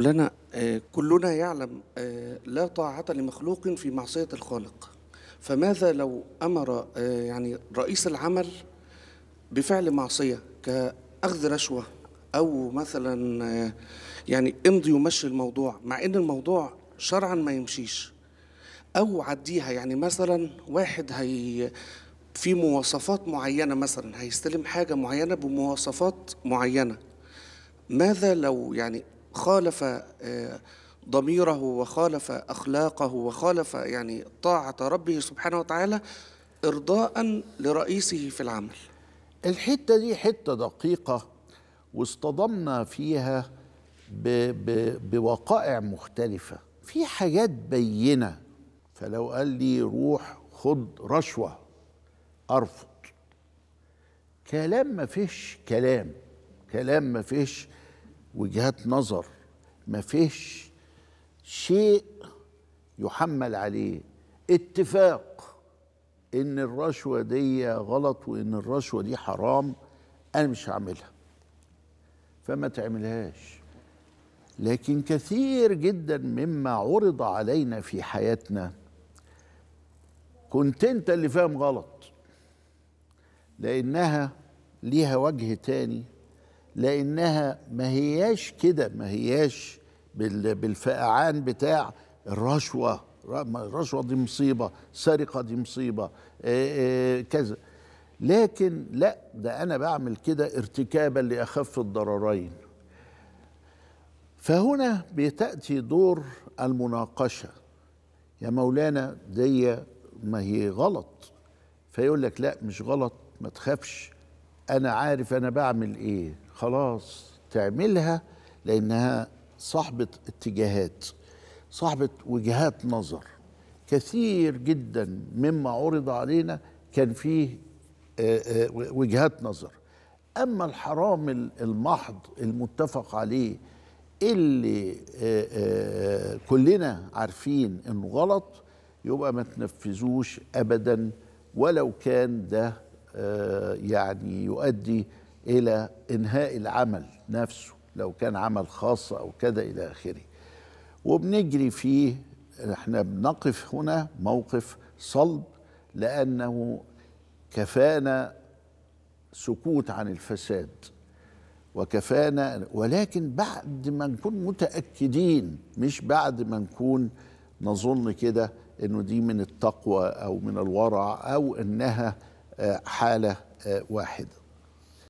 مولانا آه، كلنا يعلم آه، لا طاعة لمخلوق في معصية الخالق فماذا لو أمر آه، يعني رئيس العمل بفعل معصية كأخذ رشوة أو مثلا يعني امضي ومشي الموضوع مع إن الموضوع شرعا ما يمشيش أو عديها يعني مثلا واحد هي في مواصفات معينة مثلا هيستلم حاجة معينة بمواصفات معينة ماذا لو يعني خالف آه، ضميره وخالف اخلاقه وخالف يعني طاعه ربه سبحانه وتعالى ارضاء لرئيسه في العمل الحته دي حته دقيقه واصطدمنا فيها ب ب بوقائع مختلفه في حاجات بينه فلو قال لي روح خد رشوه ارفض كلام ما فيش كلام كلام ما فيش وجهات نظر ما فيش شيء يحمل عليه اتفاق ان الرشوه دي غلط وان الرشوه دي حرام انا مش هعملها فما تعملهاش لكن كثير جدا مما عرض علينا في حياتنا كنت انت اللي فاهم غلط لانها ليها وجه تاني لانها ما هياش كده ما هياش بالفقعان بتاع الرشوه الرشوه دي مصيبه سرقه دي مصيبه كذا لكن لا ده انا بعمل كده ارتكابا لاخف الضررين فهنا بتاتي دور المناقشه يا مولانا دي ما هي غلط فيقول لك لا مش غلط ما تخافش انا عارف انا بعمل ايه خلاص تعملها لانها صاحبه اتجاهات صاحبه وجهات نظر كثير جدا مما عرض علينا كان فيه آه، آه، وجهات نظر اما الحرام المحض المتفق عليه اللي آه، كلنا عارفين انه غلط يبقى ما تنفذوش ابدا ولو كان ده يعني يؤدي الى انهاء العمل نفسه لو كان عمل خاص او كذا الى اخره وبنجري فيه احنا بنقف هنا موقف صلب لانه كفانا سكوت عن الفساد وكفانا ولكن بعد ما نكون متاكدين مش بعد ما نكون نظن كده انه دي من التقوى او من الورع او انها آه، حاله آه، واحده